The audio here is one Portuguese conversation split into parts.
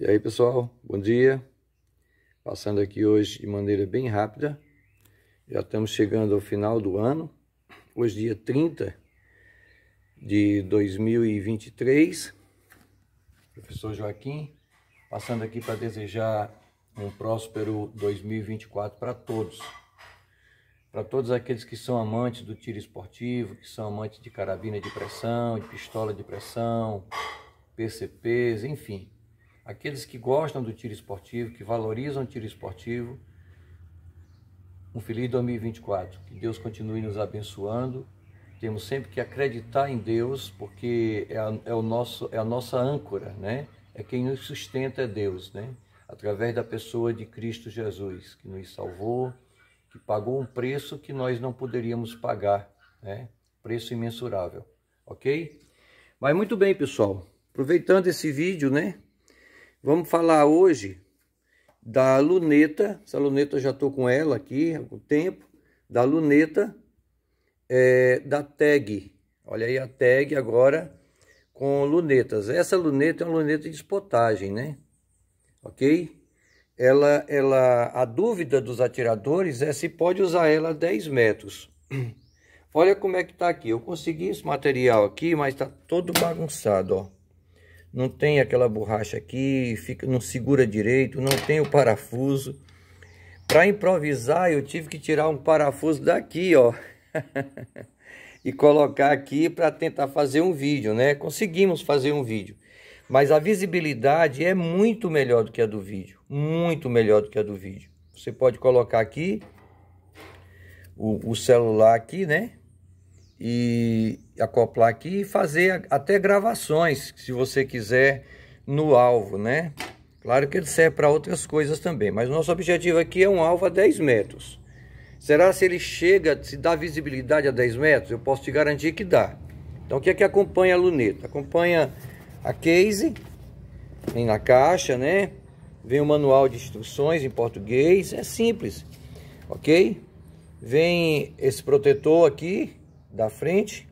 E aí pessoal, bom dia. Passando aqui hoje de maneira bem rápida. Já estamos chegando ao final do ano. Hoje dia 30 de 2023. Professor Joaquim, passando aqui para desejar um próspero 2024 para todos. Para todos aqueles que são amantes do tiro esportivo, que são amantes de carabina de pressão, de pistola de pressão, PCPs, enfim, aqueles que gostam do tiro esportivo, que valorizam o tiro esportivo. Um feliz 2024. Que Deus continue nos abençoando. Temos sempre que acreditar em Deus, porque é a, é o nosso, é a nossa âncora, né? É quem nos sustenta é Deus, né? Através da pessoa de Cristo Jesus, que nos salvou, que pagou um preço que nós não poderíamos pagar, né? Preço imensurável, ok? Mas muito bem, pessoal. Aproveitando esse vídeo, né? Vamos falar hoje da luneta, essa luneta eu já estou com ela aqui há algum tempo, da luneta é, da tag. Olha aí a tag agora com lunetas. Essa luneta é uma luneta de espotagem, né? Ok? Ela, ela, a dúvida dos atiradores é se pode usar ela a 10 metros. Olha como é que tá aqui. Eu consegui esse material aqui, mas tá todo bagunçado, ó não tem aquela borracha aqui, fica, não segura direito, não tem o parafuso. Para improvisar, eu tive que tirar um parafuso daqui, ó. e colocar aqui para tentar fazer um vídeo, né? Conseguimos fazer um vídeo. Mas a visibilidade é muito melhor do que a do vídeo. Muito melhor do que a do vídeo. Você pode colocar aqui o, o celular aqui, né? E, acoplar aqui e fazer até gravações, se você quiser, no alvo, né? Claro que ele serve para outras coisas também, mas nosso objetivo aqui é um alvo a 10 metros. Será se ele chega, se dá visibilidade a 10 metros? Eu posso te garantir que dá. Então o que é que acompanha a luneta? Acompanha a case, vem na caixa, né? Vem o manual de instruções em português, é simples, ok? Vem esse protetor aqui da frente,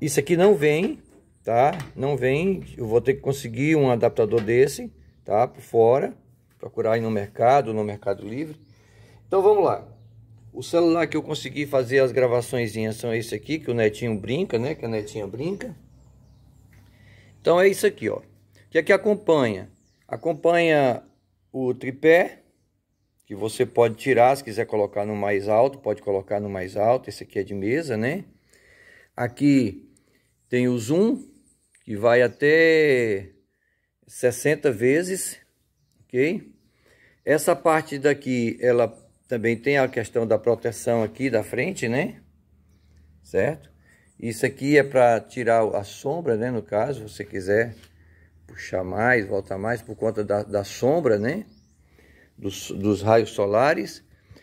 isso aqui não vem, tá? Não vem, eu vou ter que conseguir um adaptador desse, tá? Por fora, procurar aí no mercado, no mercado livre. Então vamos lá. O celular que eu consegui fazer as gravaçõezinhas são esse aqui, que o Netinho brinca, né? Que a Netinha brinca. Então é isso aqui, ó. O que é que acompanha? Acompanha o tripé, que você pode tirar, se quiser colocar no mais alto, pode colocar no mais alto. Esse aqui é de mesa, né? Aqui tem o zoom, que vai até 60 vezes, ok? Essa parte daqui, ela também tem a questão da proteção aqui da frente, né? Certo? Isso aqui é para tirar a sombra, né? No caso, você quiser puxar mais, voltar mais, por conta da, da sombra, né? Dos, dos raios solares.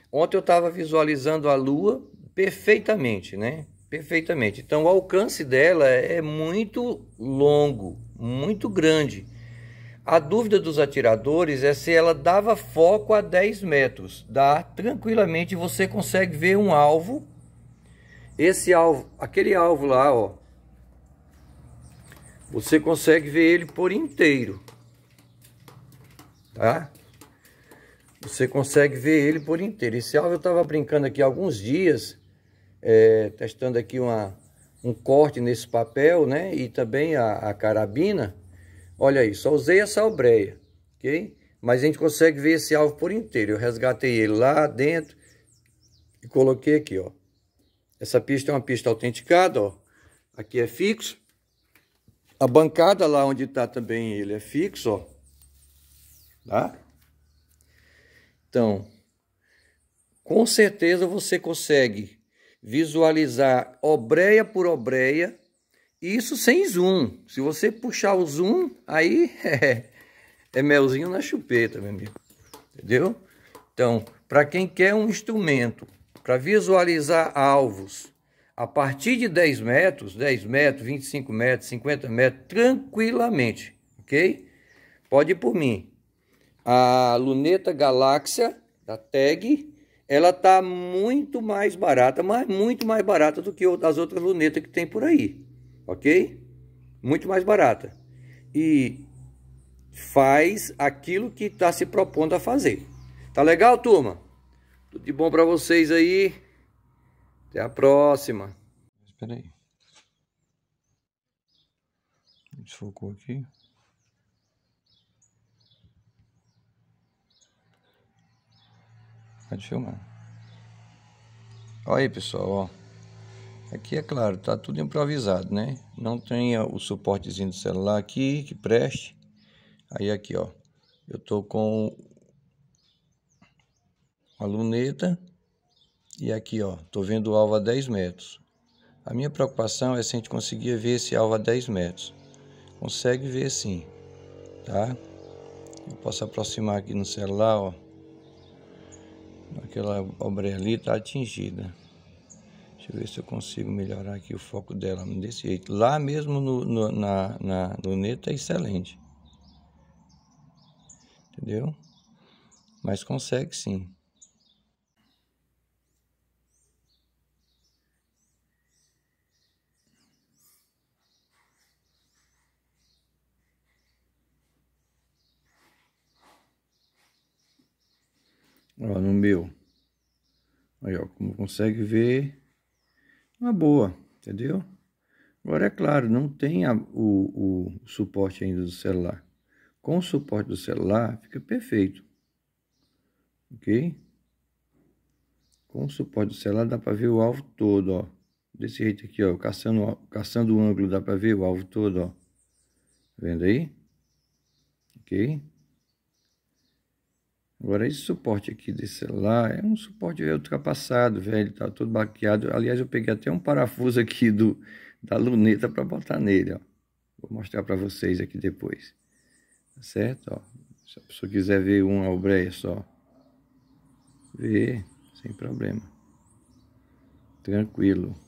Ontem eu estava visualizando a lua perfeitamente, né? Perfeitamente. Então, o alcance dela é muito longo, muito grande. A dúvida dos atiradores é se ela dava foco a 10 metros. Dá tranquilamente, você consegue ver um alvo. Esse alvo, aquele alvo lá, ó. Você consegue ver ele por inteiro. Tá? Você consegue ver ele por inteiro. Esse alvo eu estava brincando aqui alguns dias é, testando aqui uma, um corte nesse papel, né? E também a, a carabina. Olha aí, só usei essa obreia, ok? Mas a gente consegue ver esse alvo por inteiro. Eu resgatei ele lá dentro e coloquei aqui, ó. Essa pista é uma pista autenticada, ó. Aqui é fixo. A bancada lá onde está também ele é fixo, ó. Tá? Então, com certeza você consegue visualizar obreia por obreia, isso sem zoom. Se você puxar o zoom, aí é, é melzinho na chupeta, meu amigo. Entendeu? Então, para quem quer um instrumento para visualizar alvos a partir de 10 metros, 10 metros, 25 metros, 50 metros, tranquilamente, ok? Pode ir por mim. A luneta Galáxia da TAG ela está muito mais barata, mas muito mais barata do que as outras lunetas que tem por aí, ok? Muito mais barata. E faz aquilo que está se propondo a fazer. Tá legal, turma? Tudo de bom para vocês aí. Até a próxima. Espera aí. Desfocou aqui. Pode tá filmar. Olha aí, pessoal, ó. Aqui é claro, tá tudo improvisado, né? Não tem o suportezinho do celular aqui que preste. Aí aqui, ó. Eu tô com a luneta e aqui, ó. Tô vendo o alvo a 10 metros. A minha preocupação é se a gente conseguia ver esse alvo a 10 metros. Consegue ver sim, tá? Eu posso aproximar aqui no celular, ó. Aquela obra ali está atingida. Deixa eu ver se eu consigo melhorar aqui o foco dela desse jeito. Lá mesmo no, no na, na luneta é excelente. Entendeu? Mas consegue sim. Ó, no meu. Aí, ó, como consegue ver, uma boa, entendeu? Agora, é claro, não tem a, o, o suporte ainda do celular. Com o suporte do celular, fica perfeito. Ok? Com o suporte do celular, dá para ver o alvo todo, ó. Desse jeito aqui, ó, caçando, caçando o ângulo, dá para ver o alvo todo, ó. Tá vendo aí? Ok? Agora, esse suporte aqui desse celular é um suporte ultrapassado, velho, tá todo baqueado. Aliás, eu peguei até um parafuso aqui do, da luneta para botar nele, ó. Vou mostrar para vocês aqui depois. Tá certo, ó. Se a pessoa quiser ver uma albreia só, ver sem problema. Tranquilo.